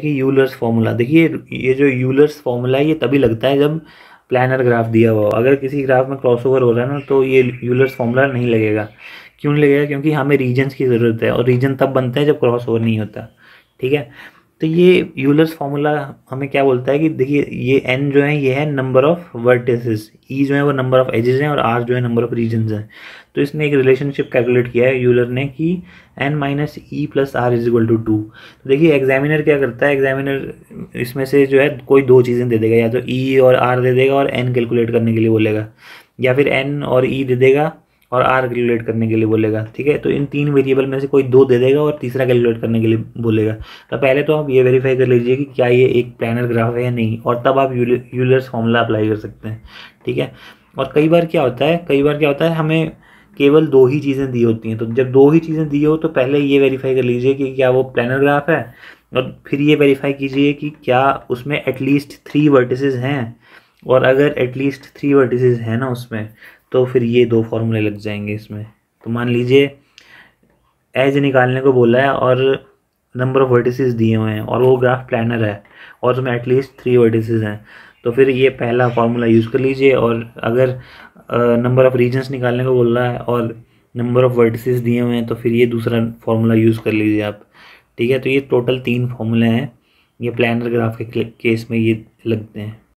कि Euler's formula देखिए ये जो यूलर्स फॉर्मूला है ये तभी लगता है जब प्लानर ग्राफ दिया हुआ हो अगर किसी ग्राफ में क्रॉसओवर हो रहा है ना तो ये यूलर्स फॉर्मूला नहीं लगेगा क्यों नहीं लगेगा क्योंकि हमें रीजन्स की ज़रूरत है और रीजन तब बनते हैं जब क्रॉस ओवर नहीं होता ठीक है तो ये यूलर्स फार्मूला हमें क्या बोलता है कि देखिए ये एन जो है ये है नंबर ऑफ वर्टेसेस ई जो है वो नंबर ऑफ एजेस हैं और आर जो है नंबर ऑफ रीजन हैं तो इसने एक रिलेशनशिप कैलकुलेट किया है यूलर ने कि N minus E plus R is equal to two तो देखिए एग्जामिनर क्या करता है एग्जामिनर इसमें से जो है कोई दो चीज़ें दे देगा या तो ई e और आर दे देगा और एन कैलकुलेट करने के लिए बोलेगा या फिर एन और ई e दे देगा और आर कैलकुलेट करने के लिए बोलेगा ठीक है तो इन तीन वेरिएबल में से कोई दो दे देगा और तीसरा कैलकुलेट करने के लिए बोलेगा तो पहले तो आप ये वेरीफाई कर लीजिए कि क्या ये एक प्लानर ग्राफ है या नहीं और तब आप यूलर्स फॉर्मूला अप्लाई कर सकते हैं ठीक है और कई बार क्या होता है कई बार क्या होता है हमें केवल दो ही चीज़ें दी होती हैं तो जब दो ही चीज़ें दी हो तो पहले ये वेरीफाई कर लीजिए कि क्या वो प्लानर ग्राफ है और फिर ये वेरीफाई कीजिए कि क्या उसमें एटलीस्ट थ्री वर्टिसेस हैं और अगर एटलीस्ट थ्री वर्टिसेस हैं ना उसमें तो फिर ये दो फार्मूले लग जाएंगे इसमें तो मान लीजिए एज निकालने को बोला है और नंबर ऑफ़ वर्टिसेस दिए हुए हैं और वो ग्राफ प्लानर है और उसमें एटलीस्ट थ्री वर्टिसेस हैं तो फिर ये पहला फार्मूला यूज़ कर लीजिए और अगर नंबर ऑफ़ रीजन्स निकालने को बोल रहा है और नंबर ऑफ़ वर्टिसेस दिए हुए हैं तो फिर ये दूसरा फार्मूला यूज़ कर लीजिए आप ठीक है तो ये टोटल तीन फार्मूले हैं ये प्लानर ग्राफ के केस में ये लगते हैं